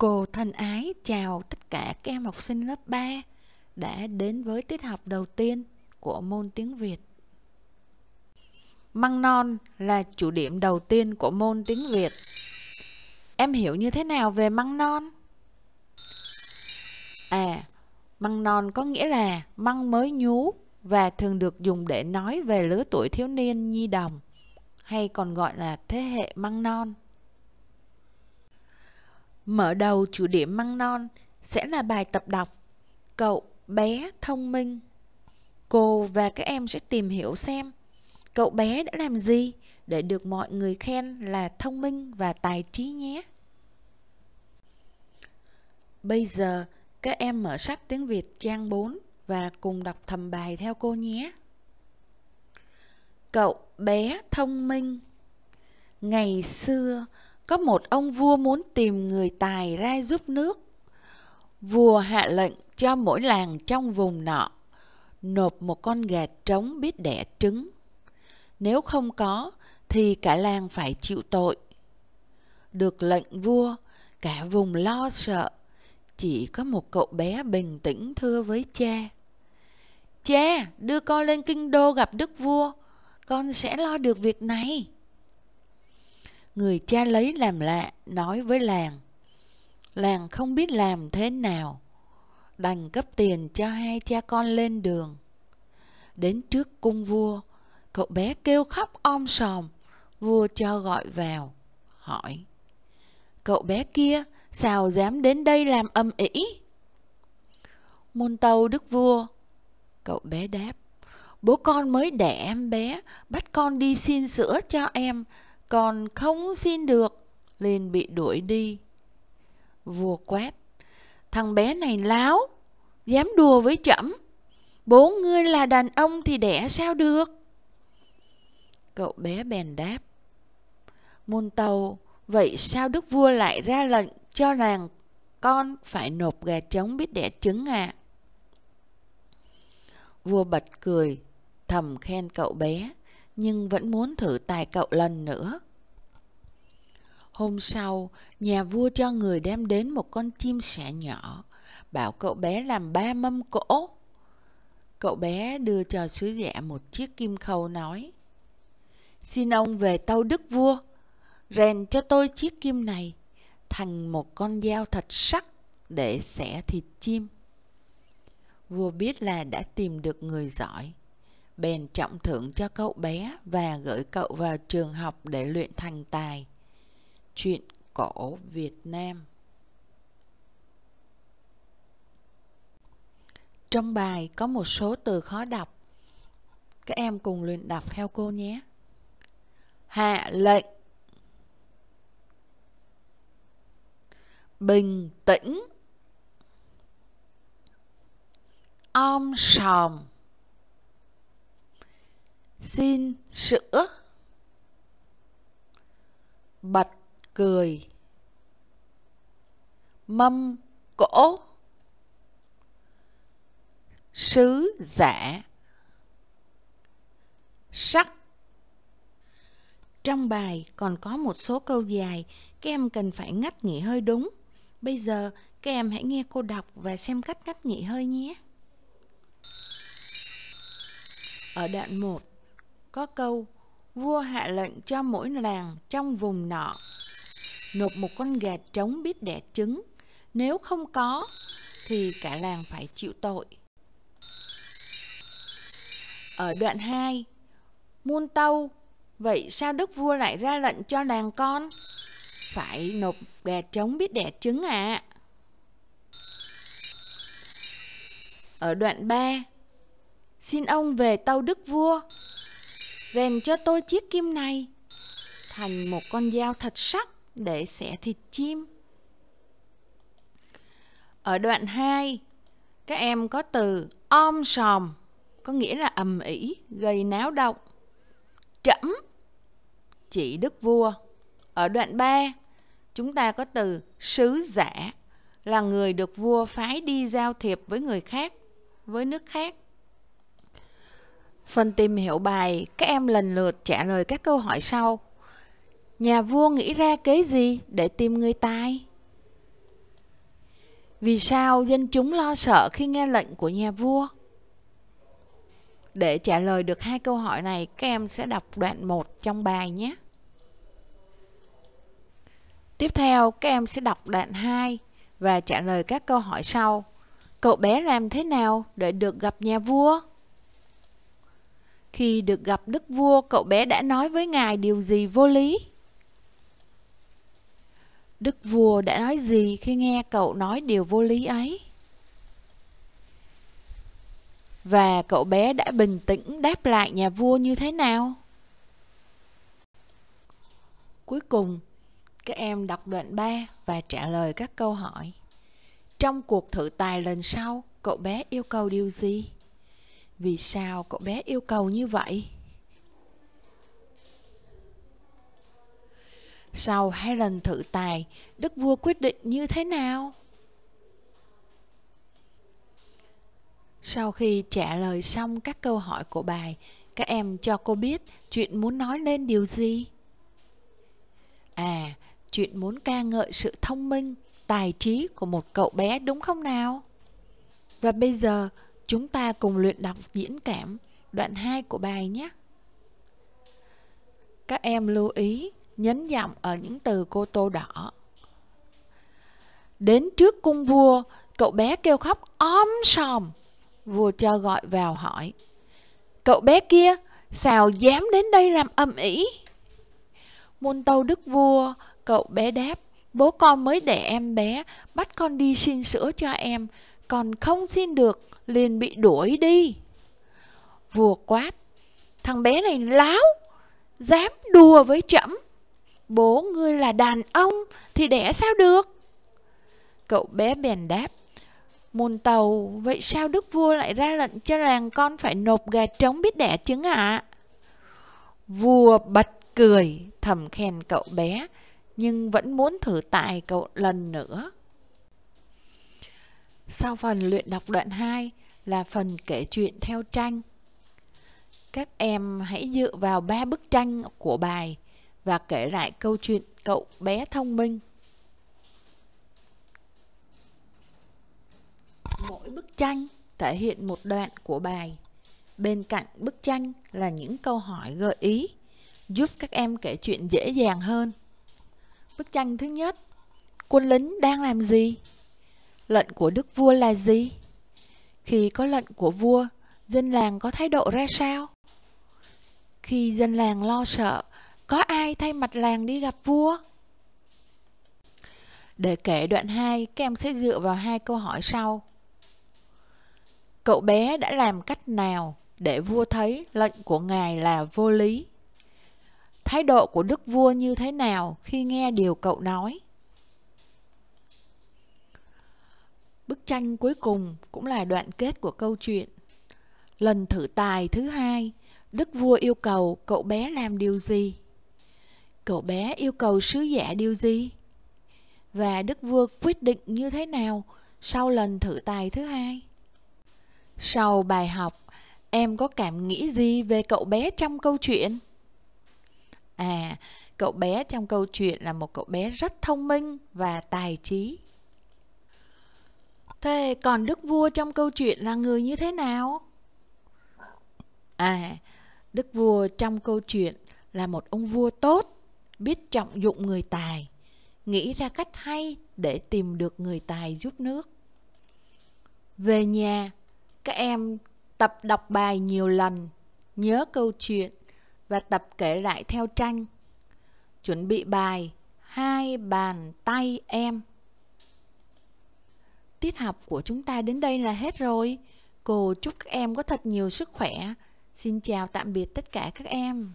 Cô thân ái chào tất cả các em học sinh lớp 3 đã đến với tiết học đầu tiên của môn tiếng Việt. Măng non là chủ điểm đầu tiên của môn tiếng Việt. Em hiểu như thế nào về măng non? À, măng non có nghĩa là măng mới nhú và thường được dùng để nói về lứa tuổi thiếu niên nhi đồng hay còn gọi là thế hệ măng non. Mở đầu chủ điểm măng non sẽ là bài tập đọc Cậu bé thông minh Cô và các em sẽ tìm hiểu xem cậu bé đã làm gì để được mọi người khen là thông minh và tài trí nhé. Bây giờ các em mở sách tiếng Việt trang 4 và cùng đọc thầm bài theo cô nhé. Cậu bé thông minh Ngày xưa, có một ông vua muốn tìm người tài ra giúp nước. Vua hạ lệnh cho mỗi làng trong vùng nọ nộp một con gà trống biết đẻ trứng. Nếu không có thì cả làng phải chịu tội. Được lệnh vua, cả vùng lo sợ, chỉ có một cậu bé bình tĩnh thưa với cha. Cha, đưa con lên kinh đô gặp đức vua, con sẽ lo được việc này người cha lấy làm lạ nói với làng làng không biết làm thế nào đành cấp tiền cho hai cha con lên đường đến trước cung vua cậu bé kêu khóc om sòm vua cho gọi vào hỏi cậu bé kia sao dám đến đây làm âm ỉ môn tâu đức vua cậu bé đáp bố con mới đẻ em bé bắt con đi xin sữa cho em còn không xin được liền bị đuổi đi vua quát thằng bé này láo dám đùa với trẫm bố ngươi là đàn ông thì đẻ sao được cậu bé bèn đáp môn tàu vậy sao đức vua lại ra lệnh cho nàng con phải nộp gà trống biết đẻ trứng à vua bật cười thầm khen cậu bé nhưng vẫn muốn thử tài cậu lần nữa. Hôm sau, nhà vua cho người đem đến một con chim sẻ nhỏ, bảo cậu bé làm ba mâm cỗ. Cậu bé đưa cho sứ giả một chiếc kim khâu nói, Xin ông về tâu đức vua, rèn cho tôi chiếc kim này thành một con dao thật sắc để xẻ thịt chim. Vua biết là đã tìm được người giỏi, bèn trọng thưởng cho cậu bé và gửi cậu vào trường học để luyện thành tài. Chuyện cổ Việt Nam Trong bài có một số từ khó đọc. Các em cùng luyện đọc theo cô nhé. Hạ lệnh Bình tĩnh Om sòm xin sữa bật cười mâm cỗ sứ giả sắc trong bài còn có một số câu dài các em cần phải ngắt nghỉ hơi đúng bây giờ các em hãy nghe cô đọc và xem cách ngắt nghỉ hơi nhé ở đoạn 1 có câu Vua hạ lệnh cho mỗi làng trong vùng nọ Nộp một con gà trống biết đẻ trứng Nếu không có thì cả làng phải chịu tội Ở đoạn 2 Muôn tâu Vậy sao đức vua lại ra lệnh cho làng con? Phải nộp gà trống biết đẻ trứng ạ à? Ở đoạn 3 Xin ông về tâu đức vua rèn cho tôi chiếc kim này thành một con dao thật sắc để xẻ thịt chim. Ở đoạn 2, các em có từ om sòm, có nghĩa là ầm ĩ, gây náo động. Trẫm, chỉ đức vua. Ở đoạn 3, chúng ta có từ sứ giả, là người được vua phái đi giao thiệp với người khác, với nước khác. Phần tìm hiểu bài, các em lần lượt trả lời các câu hỏi sau. Nhà vua nghĩ ra kế gì để tìm người tài? Vì sao dân chúng lo sợ khi nghe lệnh của nhà vua? Để trả lời được hai câu hỏi này, các em sẽ đọc đoạn 1 trong bài nhé. Tiếp theo, các em sẽ đọc đoạn 2 và trả lời các câu hỏi sau. Cậu bé làm thế nào để được gặp nhà vua? Khi được gặp đức vua, cậu bé đã nói với ngài điều gì vô lý? Đức vua đã nói gì khi nghe cậu nói điều vô lý ấy? Và cậu bé đã bình tĩnh đáp lại nhà vua như thế nào? Cuối cùng, các em đọc đoạn 3 và trả lời các câu hỏi. Trong cuộc thử tài lần sau, cậu bé yêu cầu điều gì? vì sao cậu bé yêu cầu như vậy sau hai lần thử tài đức vua quyết định như thế nào sau khi trả lời xong các câu hỏi của bài các em cho cô biết chuyện muốn nói lên điều gì à chuyện muốn ca ngợi sự thông minh tài trí của một cậu bé đúng không nào và bây giờ Chúng ta cùng luyện đọc diễn cảm đoạn 2 của bài nhé. Các em lưu ý nhấn giọng ở những từ cô tô đỏ. Đến trước cung vua, cậu bé kêu khóc om sòm. Vua cho gọi vào hỏi. Cậu bé kia, sao dám đến đây làm âm ỉ? Môn tâu đức vua, cậu bé đáp. Bố con mới đẻ em bé, bắt con đi xin sữa cho em, còn không xin được liền bị đuổi đi. Vua quát, thằng bé này láo, dám đùa với trẫm. Bố ngươi là đàn ông thì đẻ sao được? Cậu bé bèn đáp, môn tàu, vậy sao đức vua lại ra lệnh cho làng con phải nộp gà trống biết đẻ trứng ạ? Vua bật cười, thầm khen cậu bé, nhưng vẫn muốn thử tài cậu lần nữa. Sau phần luyện đọc đoạn 2 là phần kể chuyện theo tranh. Các em hãy dựa vào ba bức tranh của bài và kể lại câu chuyện cậu bé thông minh. Mỗi bức tranh thể hiện một đoạn của bài. Bên cạnh bức tranh là những câu hỏi gợi ý giúp các em kể chuyện dễ dàng hơn. Bức tranh thứ nhất, quân lính đang làm gì? lệnh của đức vua là gì khi có lệnh của vua dân làng có thái độ ra sao khi dân làng lo sợ có ai thay mặt làng đi gặp vua để kể đoạn 2, các em sẽ dựa vào hai câu hỏi sau. Cậu bé đã làm cách nào để vua thấy lệnh của ngài là vô lý? Thái độ của đức vua như thế nào khi nghe điều cậu nói? Bức tranh cuối cùng cũng là đoạn kết của câu chuyện. Lần thử tài thứ hai, đức vua yêu cầu cậu bé làm điều gì? Cậu bé yêu cầu sứ giả điều gì? Và đức vua quyết định như thế nào sau lần thử tài thứ hai? Sau bài học, em có cảm nghĩ gì về cậu bé trong câu chuyện? À, cậu bé trong câu chuyện là một cậu bé rất thông minh và tài trí Thế còn đức vua trong câu chuyện là người như thế nào? À, đức vua trong câu chuyện là một ông vua tốt, biết trọng dụng người tài, nghĩ ra cách hay để tìm được người tài giúp nước. Về nhà, các em tập đọc bài nhiều lần, nhớ câu chuyện và tập kể lại theo tranh. Chuẩn bị bài hai bàn tay em tiết học của chúng ta đến đây là hết rồi. Cô chúc các em có thật nhiều sức khỏe. Xin chào tạm biệt tất cả các em.